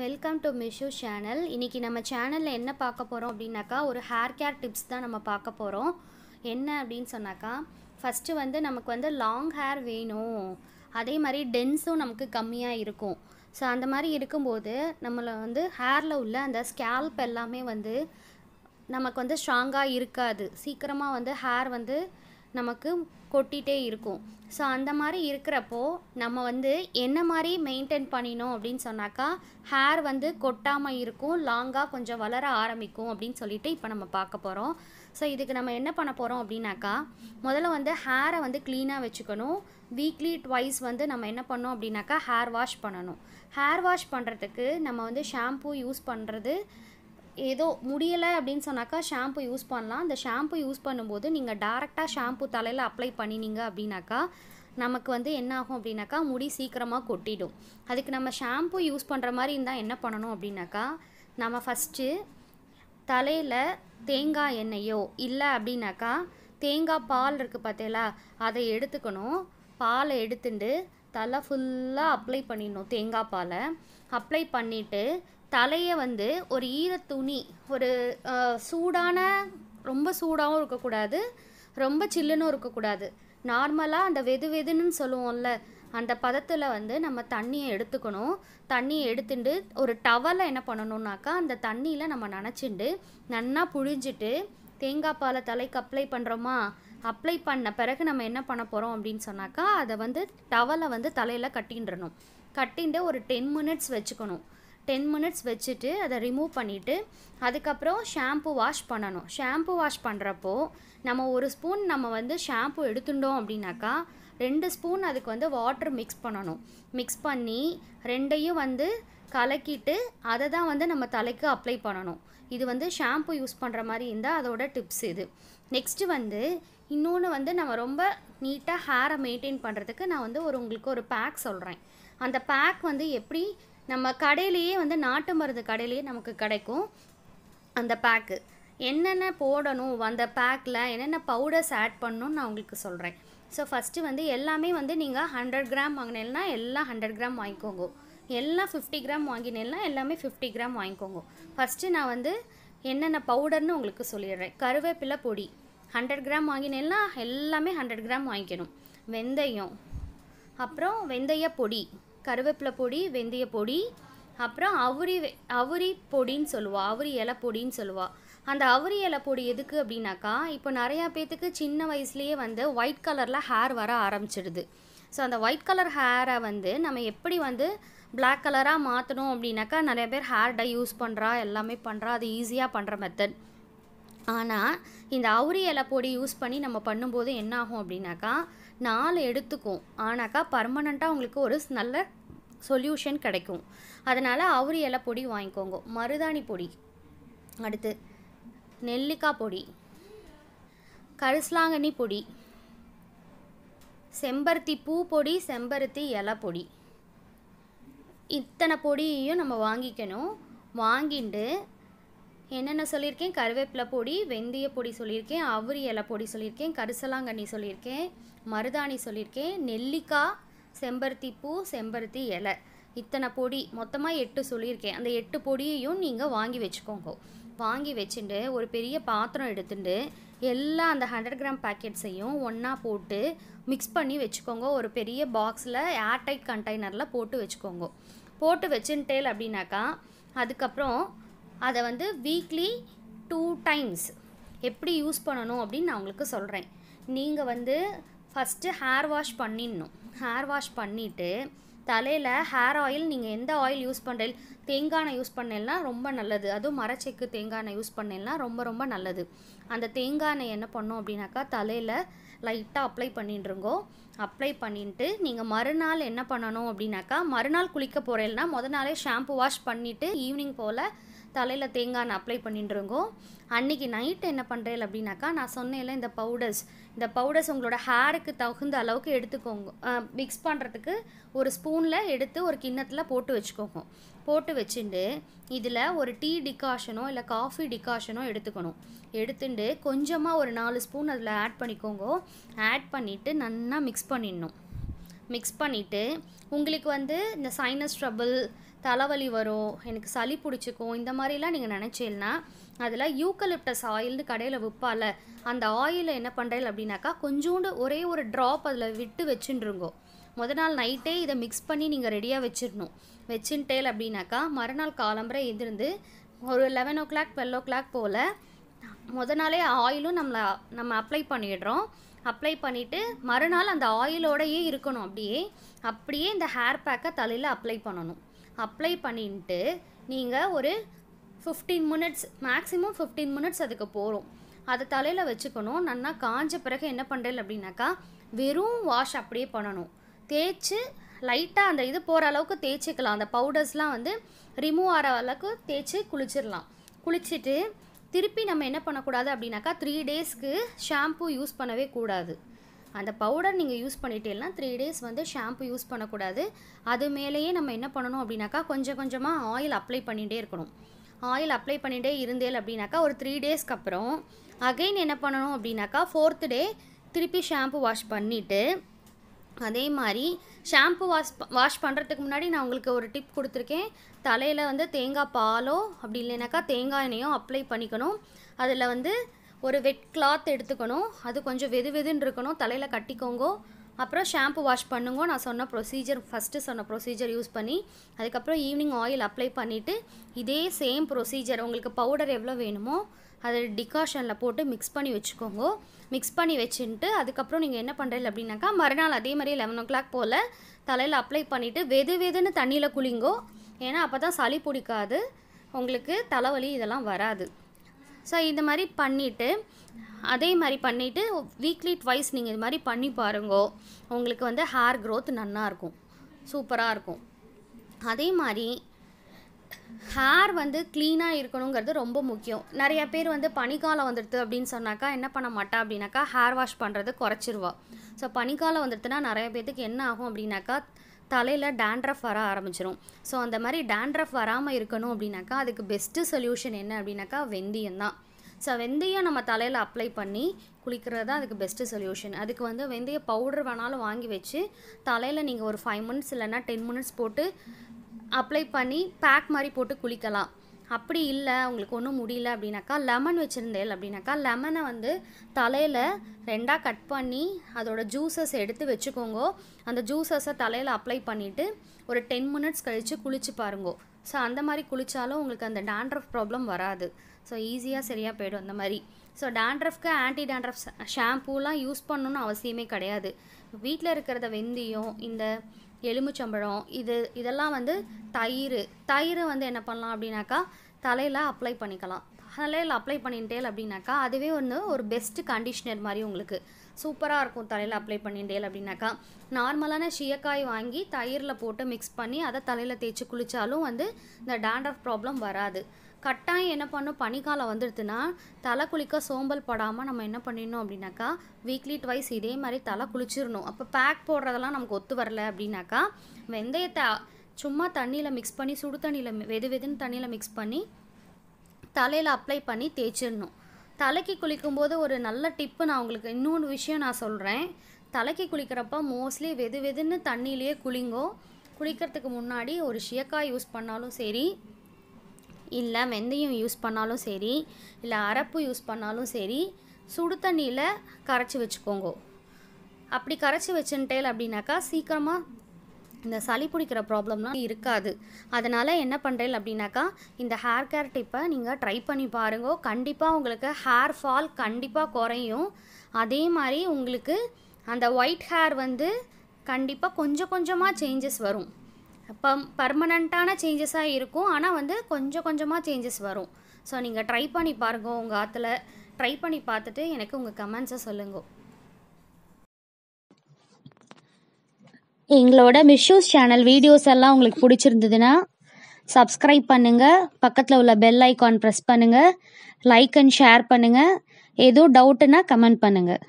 welcome to Mishu channel இன்றைக்கி நம்ம சேனலில் என்ன பார்க்க போகிறோம் அப்படின்னாக்கா ஒரு ஹேர் கேர் டிப்ஸ் தான் நம்ம பார்க்க போகிறோம் என்ன அப்படின்னு சொன்னாக்கா ஃபஸ்ட்டு வந்து நமக்கு வந்து லாங் ஹேர் வேணும் அதே மாதிரி டென்ஸும் நமக்கு கம்மியாக இருக்கும் ஸோ அந்த மாதிரி இருக்கும்போது நம்மளை வந்து ஹேரில் உள்ள அந்த ஸ்கேல்ப் எல்லாமே வந்து நமக்கு வந்து ஸ்ட்ராங்காக இருக்காது சீக்கிரமாக வந்து ஹேர் வந்து நமக்கு கொட்டிகிட்டே இருக்கும் ஸோ அந்த மாதிரி இருக்கிறப்போ நம்ம வந்து என்ன மாதிரி மெயின்டைன் பண்ணினோம் அப்படின்னு சொன்னாக்கா ஹேர் வந்து கொட்டாமல் இருக்கும் லாங்காக கொஞ்சம் வளர ஆரம்பிக்கும் அப்படின்னு சொல்லிட்டு இப்போ நம்ம பார்க்க போகிறோம் ஸோ இதுக்கு நம்ம என்ன பண்ண போகிறோம் அப்படின்னாக்கா முதல்ல வந்து ஹேரை வந்து க்ளீனாக வச்சுக்கணும் வீக்லி ட்வைஸ் வந்து நம்ம என்ன பண்ணோம் அப்படின்னாக்கா ஹேர் வாஷ் பண்ணணும் ஹேர் வாஷ் பண்ணுறதுக்கு நம்ம வந்து ஷாம்பூ யூஸ் பண்ணுறது ஏதோ முடியலை அப்படின்னு சொன்னாக்கா ஷாம்பு யூஸ் பண்ணலாம் அந்த ஷாம்பு யூஸ் பண்ணும்போது நீங்கள் டேரெக்டாக ஷாம்பு தலையில் அப்ளை பண்ணினீங்க அப்படின்னாக்கா நமக்கு வந்து என்ன ஆகும் அப்படின்னாக்கா முடி சீக்கிரமாக கொட்டிடும் அதுக்கு நம்ம ஷாம்பு யூஸ் பண்ணுற மாதிரி இருந்தால் என்ன பண்ணணும் அப்படின்னாக்கா நம்ம ஃபஸ்ட்டு தலையில் தேங்காய் எண்ணெயோ இல்லை அப்படின்னாக்கா தேங்காய் பால் இருக்குது பார்த்தீங்களா அதை எடுத்துக்கணும் பாலை எடுத்துட்டு தலை ஃபுல்லாக அப்ளை பண்ணிடணும் தேங்காய் பாலை அப்ளை பண்ணிவிட்டு தலையை வந்து ஒரு ஈரத்துணி ஒரு சூடான ரொம்ப சூடாகவும் இருக்கக்கூடாது ரொம்ப சில்லுன்னு இருக்கக்கூடாது நார்மலாக அந்த வெது வெதுன்னு சொல்லுவோம்ல அந்த பதத்தில் வந்து நம்ம தண்ணியை எடுத்துக்கணும் தண்ணியை எடுத்துட்டு ஒரு டவலை என்ன பண்ணணுன்னாக்கா அந்த தண்ணியில் நம்ம நினச்சிண்டு நன்னா புழிஞ்சிட்டு தேங்காய் பாலை தலைக்கு அப்ளை பண்ணுறோமா அப்ளை பண்ண பிறகு நம்ம என்ன பண்ண போகிறோம் அப்படின்னு சொன்னாக்கா அதை வந்து டவலை வந்து தலையில் கட்டின்றணும் கட்டின்ட்டு ஒரு டென் மினிட்ஸ் வச்சுக்கணும் டென் மினிட்ஸ் வச்சுட்டு அதை ரிமூவ் பண்ணிவிட்டு அதுக்கப்புறம் ஷாம்பு வாஷ் பண்ணணும் ஷாம்பு வாஷ் பண்ணுறப்போ நம்ம ஒரு ஸ்பூன் நம்ம வந்து ஷாம்பு எடுத்துட்டோம் அப்படின்னாக்கா ரெண்டு ஸ்பூன் அதுக்கு வந்து வாட்டர் மிக்ஸ் பண்ணணும் மிக்ஸ் பண்ணி ரெண்டையும் வந்து கலக்கிட்டு அதை தான் வந்து நம்ம தலைக்கு அப்ளை பண்ணணும் இது வந்து ஷாம்பு யூஸ் பண்ணுற மாதிரி இருந்தால் அதோட டிப்ஸ் இது நெக்ஸ்ட்டு வந்து இன்னொன்று வந்து நம்ம ரொம்ப நீட்டாக ஹேரை மெயின்டைன் பண்ணுறதுக்கு நான் வந்து ஒரு உங்களுக்கு ஒரு பேக் சொல்கிறேன் அந்த பேக் வந்து எப்படி நம்ம கடையிலேயே வந்து நாட்டு மருந்து கடையிலேயே நமக்கு கிடைக்கும் அந்த பேக்கு என்னென்ன போடணும் அந்த பேக்கில் என்னென்ன பவுடர்ஸ் ஆட் பண்ணணும்னு நான் உங்களுக்கு சொல்கிறேன் ஸோ ஃபஸ்ட்டு வந்து எல்லாமே வந்து நீங்கள் ஹண்ட்ரட் கிராம் வாங்கினீங்கன்னா எல்லாம் ஹண்ட்ரட் கிராம் வாங்கிக்கோங்க எல்லாம் ஃபிஃப்டி கிராம் வாங்கினேன்னா எல்லாமே ஃபிஃப்டி கிராம் வாங்கிக்கோங்க ஃபஸ்ட்டு நான் வந்து என்னென்ன பவுடர்னு உங்களுக்கு சொல்லிடுறேன் கருவேப்பிலை பொடி ஹண்ட்ரட் கிராம் வாங்கினேன்னா எல்லாமே ஹண்ட்ரட் கிராம் வாங்கிக்கணும் வெந்தயம் அப்புறம் வெந்தய பொடி கருவேப்பிலை பொடி வெந்தய பொடி அப்புறம் அவுரி அவுரி பொடின்னு சொல்லுவாள் அவுரி இலை பொடின்னு சொல்லுவாள் அந்த அவுரி இலை பொடி எதுக்கு அப்படின்னாக்கா இப்போ நிறையா பேத்துக்கு சின்ன வயசுலேயே வந்து ஒயிட் கலரில் ஹேர் வர ஆரம்பிச்சிடுது ஸோ அந்த ஒயிட் கலர் ஹேரை வந்து நம்ம எப்படி வந்து பிளாக் கலராக மாற்றணும் அப்படின்னாக்கா நிறைய பேர் ஹேர் டை யூஸ் பண்ணுறா எல்லாமே பண்ணுறா அது ஈஸியாக பண்ணுற மெத்தட் ஆனால் இந்த அவுரி இலை பொடி யூஸ் பண்ணி நம்ம பண்ணும்போது என்ன ஆகும் அப்படின்னாக்கா நாலு எடுத்துக்கும் ஆனாக்கா பர்மனெண்ட்டாக உங்களுக்கு ஒரு நல்ல சொல்யூஷன் கிடைக்கும் அதனால் அவுரி இலை பொடி வாங்கிக்கோங்க மருதாணி பொடி அடுத்து நெல்லிக்காய் பொடி கரிசலாங்கண்ணி பொடி செம்பருத்தி பூ பொடி செம்பருத்தி இலை பொடி இத்தனை பொடியையும் நம்ம வாங்கிக்கணும் வாங்கிட்டு என்னென்ன சொல்லியிருக்கேன் கருவேப்பிலை பொடி வெந்தய பொடி சொல்லியிருக்கேன் அவரி இலை பொடி சொல்லியிருக்கேன் கரிசலாங்கண்ணி சொல்லியிருக்கேன் மருதாணி சொல்லியிருக்கேன் நெல்லிக்காய் செம்பருத்தி பூ செம்பருத்தி இலை இத்தனை பொடி மொத்தமாக எட்டு சொல்லியிருக்கேன் அந்த எட்டு பொடியையும் நீங்கள் வாங்கி வச்சுக்கோங்க வாங்கி வச்சுட்டு ஒரு பெரிய பாத்திரம் எடுத்துட்டு எல்லா அந்த ஹண்ட்ரட் கிராம் பேக்கெட்ஸையும் ஒன்றா போட்டு மிக்ஸ் பண்ணி வச்சுக்கோங்க ஒரு பெரிய பாக்ஸில் ஏர்டைட் கண்டெய்னரில் போட்டு வச்சுக்கோங்க போட்டு வச்சுட்டேல் அப்படின்னாக்கா அதுக்கப்புறம் அதை வந்து வீக்லி டூ டைம்ஸ் எப்படி யூஸ் பண்ணணும் அப்படின்னு நான் உங்களுக்கு சொல்கிறேன் நீங்கள் வந்து ஃபஸ்ட்டு ஹேர் வாஷ் பண்ணிடணும் ஹேர் வாஷ் பண்ணிவிட்டு தலையில் ஹேர் ஆயில் நீங்கள் எந்த ஆயில் யூஸ் பண்ணுறீங்க தேங்காய் எண்ணெய் யூஸ் பண்ணேன்னா ரொம்ப நல்லது அதுவும் மரச்செக்கு தேங்காய் எண்ணெய் யூஸ் பண்ணேன்னா ரொம்ப ரொம்ப நல்லது அந்த தேங்காய் எண்ணெய் என்ன பண்ணும் அப்படின்னாக்கா தலையில் லைட்டாக அப்ளை பண்ணிட்டுருங்கோ அப்ளை பண்ணிட்டு நீங்கள் மறுநாள் என்ன பண்ணணும் அப்படின்னாக்கா மறுநாள் குளிக்க போகிறேன்னா முத நாளே ஷாம்பு வாஷ் பண்ணிவிட்டு ஈவினிங் போல் தலையில் தேங்காய் அப்ளை பண்ணிட்டுருங்கோ அன்றைக்கி நைட் என்ன பண்ணுறேன் அப்படின்னாக்கா நான் சொன்னேன் இந்த பவுடர்ஸ் இந்த பவுடர்ஸ் உங்களோட ஹேருக்கு தகுந்த அளவுக்கு எடுத்துக்கோங்க மிக்ஸ் பண்ணுறதுக்கு ஒரு ஸ்பூனில் எடுத்து ஒரு கிண்ணத்தில் போட்டு வச்சுக்கோங்க போட்டு வச்சுட்டு இதில் ஒரு டீ டிகாஷனோ இல்லை காஃபி டிகாஷனோ எடுத்துக்கணும் எடுத்துட்டு கொஞ்சமாக ஒரு நாலு ஸ்பூன் அதில் ஆட் பண்ணிக்கோங்க ஆட் பண்ணிவிட்டு நல்லா மிக்ஸ் பண்ணிடணும் மிக்ஸ் பண்ணிவிட்டு உங்களுக்கு வந்து இந்த சைனஸ் ட்ரபிள் தலைவலி வரும் எனக்கு சளி பிடிச்சிக்கும் இந்த மாதிரிலாம் நீங்கள் நினச்சீங்கன்னா அதில் யூக்கலிப்டஸ் ஆயில்னு கடையில் விற்பால அந்த ஆயிலை என்ன பண்ணுறேன் அப்படின்னாக்கா கொஞ்சோண்டு ஒரே ஒரு ட்ராப் அதில் விட்டு வச்சுருங்கோ முத நாள் நைட்டே இதை மிக்ஸ் பண்ணி நீங்கள் ரெடியாக வச்சிடணும் வச்சுட்டேல் அப்படின்னாக்கா மறுநாள் காலம்பரை எதிர்ந்து ஒரு eleven o'clock twelve o'clock போல் முத நாளே ஆயிலும் நம்மளை நம்ம அப்ளை பண்ணிடுறோம் அப்ளை பண்ணிவிட்டு மறுநாள் அந்த ஆயிலோடையே இருக்கணும் அப்படியே அப்படியே இந்த ஹேர் பேக்கை தலையில் அப்ளை பண்ணணும் அப்ளை பண்ணிட்டு நீங்கள் ஒரு fifteen minutes maximum fifteen minutes அதுக்கு போகிறோம் அதை தலையில் வச்சுக்கணும் நல்லா காஞ்ச பிறகு என்ன பண்ணுறேன் அப்படின்னாக்கா வெறும் வாஷ் அப்படியே பண்ணணும் தேய்ச்சி லைட்டாக அந்த இது போகிற அளவுக்கு தேய்ச்சிக்கலாம் அந்த பவுடர்ஸ்லாம் வந்து ரிமூவ் ஆகிற அளவுக்கு தேய்ச்சி குளிச்சிடலாம் குளிச்சுட்டு திருப்பி நம்ம என்ன பண்ணக்கூடாது அப்படின்னாக்கா த்ரீ டேஸ்க்கு ஷாம்பு யூஸ் பண்ணவே கூடாது அந்த பவுடர் நீங்கள் யூஸ் பண்ணிட்டேன்னா த்ரீ டேஸ் வந்து ஷாம்பு யூஸ் பண்ணக்கூடாது அது மேலேயே நம்ம என்ன பண்ணணும் அப்படின்னாக்கா கொஞ்சம் கொஞ்சமாக ஆயில் அப்ளை பண்ணிகிட்டே இருக்கணும் ஆயில் அப்ளை பண்ணிகிட்டே இருந்தேல் அப்படின்னாக்கா ஒரு த்ரீ டேஸ்க்கு அப்புறம் அகெயின் என்ன பண்ணணும் அப்படின்னாக்கா ஃபோர்த்து டே திருப்பி ஷாம்பு வாஷ் பண்ணிவிட்டு அதே மாதிரி ஷாம்பு வாஷ் வாஷ் பண்ணுறதுக்கு முன்னாடி நான் உங்களுக்கு ஒரு டிப் கொடுத்துருக்கேன் தலையில் வந்து தேங்காய் பாலோ அப்படி இல்லைனாக்கா தேங்காய் எண்ணெயோ அப்ளை பண்ணிக்கணும் அதில் வந்து ஒரு வெட் கிளாத் எடுத்துக்கணும் அது கொஞ்சம் வெது வெதுன்னு இருக்கணும் தலையில் கட்டிக்கோங்கோ அப்புறம் ஷாம்பு வாஷ் பண்ணுங்க நான் சொன்ன ப்ரொசீஜர் ஃபஸ்ட்டு சொன்ன ப்ரொசீஜர் யூஸ் பண்ணி அதுக்கப்புறம் ஈவினிங் ஆயில் அப்ளை பண்ணிவிட்டு இதே சேம் ப்ரொசீஜர் உங்களுக்கு பவுடர் எவ்வளோ வேணுமோ அதில் டிகாஷனில் போட்டு மிக்ஸ் பண்ணி வச்சுக்கோங்க மிக்ஸ் பண்ணி வச்சுட்டு அதுக்கப்புறம் நீங்கள் என்ன பண்ணுறீங்க அப்படின்னாக்கா மறுநாள் அதே மாதிரி லெவன் ஓ கிளாக் போல் தலையில் அப்ளை பண்ணிவிட்டு வெது வெதுன்னு தண்ணியில் குளிங்கோ ஏன்னா அப்போ தான் சளி பிடிக்காது உங்களுக்கு தலைவலி இதெல்லாம் வராது ஸோ இந்த மாதிரி பண்ணிவிட்டு அதே மாதிரி பண்ணிவிட்டு வீக்லி ட்வைஸ் நீங்கள் இது மாதிரி பண்ணி பாருங்கோ உங்களுக்கு வந்து ஹேர் க்ரோத் நல்லாயிருக்கும் சூப்பராக இருக்கும் அதே மாதிரி ஹேர் வந்து க்ளீனாக இருக்கணுங்கிறது ரொம்ப முக்கியம் நிறைய பேர் வந்து பனிக்காலம் வந்துடுது அப்படின்னு சொன்னாக்கா என்ன பண்ண மாட்டா அப்படின்னாக்கா ஹேர் வாஷ் பண்ணுறது குறைச்சிருவா ஸோ பனிக்காலம் வந்துடுதுன்னா நிறைய பேர்த்துக்கு என்ன ஆகும் அப்படின்னாக்கா தலையில் டேண்ட்ரஃப் வர ஆரம்பிச்சிடும் ஸோ அந்த மாதிரி டேண்ட்ரஃப் வராமல் இருக்கணும் அப்படின்னாக்கா அதுக்கு பெஸ்ட்டு சொல்யூஷன் என்ன அப்படின்னாக்கா வெந்தயம் தான் ஸோ வெந்தயம் நம்ம தலையில் அப்ளை பண்ணி குளிக்கிறது தான் அதுக்கு பெஸ்ட்டு சொல்யூஷன் அதுக்கு வந்து வெந்தய பவுடர் வேணாலும் வாங்கி வச்சு தலையில் நீங்கள் ஒரு ஃபைவ் மினிட்ஸ் இல்லைன்னா டென் மினிட்ஸ் போட்டு அப்ளை பண்ணி பேக் மாதிரி போட்டு குளிக்கலாம் அப்படி இல்லை உங்களுக்கு ஒன்றும் முடியல அப்படின்னாக்கா லெமன் வச்சுருந்தேன் அப்படின்னாக்கா லெமனை வந்து தலையில் ரெண்டாக கட் பண்ணி அதோட ஜூஸஸ் எடுத்து வச்சுக்கோங்க அந்த ஜூஸஸை தலையில் அப்ளை பண்ணிவிட்டு ஒரு டென் மினிட்ஸ் கழித்து குளிச்சு பாருங்கோ ஸோ அந்த மாதிரி குளித்தாலும் உங்களுக்கு அந்த டேண்ட்ரஃப் ப்ராப்ளம் வராது ஸோ ஈஸியாக சரியாக போயிடும் அந்த மாதிரி ஸோ டேண்ட்ரஃப்க்கு ஆன்டி டேண்ட்ரஃப் ஷாம்பூலாம் யூஸ் பண்ணணுன்னு அவசியமே கிடையாது வீட்டில் இருக்கிறத வெந்தயம் இந்த எலுமிச்சம்பழம் இது இதெல்லாம் வந்து தயிர் தயிர் வந்து என்ன பண்ணலாம் அப்படின்னாக்கா தலையில் அப்ளை பண்ணிக்கலாம் தலையில் அப்ளை பண்ணிட்டேல் அப்படின்னாக்கா அதுவே ஒன்று ஒரு பெஸ்ட்டு கண்டிஷ்னர் மாதிரி உங்களுக்கு சூப்பராக இருக்கும் தலையில் அப்ளை பண்ணிட்டேல் அப்படின்னாக்கா நார்மலான ஷியக்காய் வாங்கி தயிரில் போட்டு மிக்ஸ் பண்ணி அதை தலையில் தேய்ச்சி குளித்தாலும் வந்து இந்த டேண்ட்ரஃப் ப்ராப்ளம் வராது கட்டாயம் என்ன பண்ணும் பனிக்காலம் வந்துடுதுன்னா தலை குளிக்க சோம்பல் படாமல் நம்ம என்ன பண்ணிடணும் அப்படின்னாக்கா வீக்லி ட்வைஸ் இதே மாதிரி தலை குளிச்சிடணும் அப்போ பேக் போடுறதெல்லாம் நமக்கு ஒத்து வரல அப்படின்னாக்கா வெந்தயத்தை சும்மா தண்ணியில் மிக்ஸ் பண்ணி சுடு தண்ணியில் வெது வெதுன்னு தண்ணியில் மிக்ஸ் பண்ணி தலையில் அப்ளை பண்ணி தேய்ச்சிடணும் தலைக்கு குளிக்கும்போது ஒரு நல்ல டிப்பு நான் உங்களுக்கு இன்னொன்று விஷயம் நான் சொல்கிறேன் தலைக்கு குளிக்கிறப்ப மோஸ்ட்லி வெது வெதுன்னு தண்ணியிலேயே குளிங்கோ குளிக்கிறதுக்கு முன்னாடி ஒரு ஷியக்காய் யூஸ் பண்ணாலும் சரி இல்லை வெந்தயம் யூஸ் பண்ணாலும் சரி இல்லை அரப்பு யூஸ் பண்ணாலும் சரி சுடு தண்ணியில் கரைச்சி வச்சுக்கோங்க அப்படி கரைச்சி வச்சுட்டேல் அப்படின்னாக்கா சீக்கிரமாக இந்த சளி பிடிக்கிற ப்ராப்ளம்லாம் இருக்காது அதனால் என்ன பண்ணுறேன் அப்படின்னாக்கா இந்த ஹேர் கேர் டிப்பை நீங்கள் ட்ரை பண்ணி பாருங்க கண்டிப்பாக உங்களுக்கு ஹேர் ஃபால் கண்டிப்பாக குறையும் அதே மாதிரி உங்களுக்கு அந்த ஒயிட் ஹேர் வந்து கண்டிப்பாக கொஞ்சம் கொஞ்சமாக சேஞ்சஸ் வரும் பம் பர்மனண்ட்டான சேஞ்சஸாக இருக்கும் ஆனால் வந்து கொஞ்சம் கொஞ்சமாக சேஞ்சஸ் வரும் ஸோ நீங்கள் ட்ரை பண்ணி பாருங்க உங்கள் ஆற்றுல ட்ரை பண்ணி பார்த்துட்டு எனக்கு உங்கள் கமெண்ட்ஸை சொல்லுங்கள் எங்களோட மிஷ்யூஸ் சேனல் வீடியோஸ் எல்லாம் உங்களுக்கு பிடிச்சிருந்ததுன்னா சப்ஸ்கிரைப் பண்ணுங்கள் பக்கத்தில் உள்ள பெல் ஐக்கான் ப்ரெஸ் பண்ணுங்கள் லைக் அண்ட் ஷேர் பண்ணுங்கள் ஏதோ டவுட்டுன்னா கமெண்ட் பண்ணுங்கள்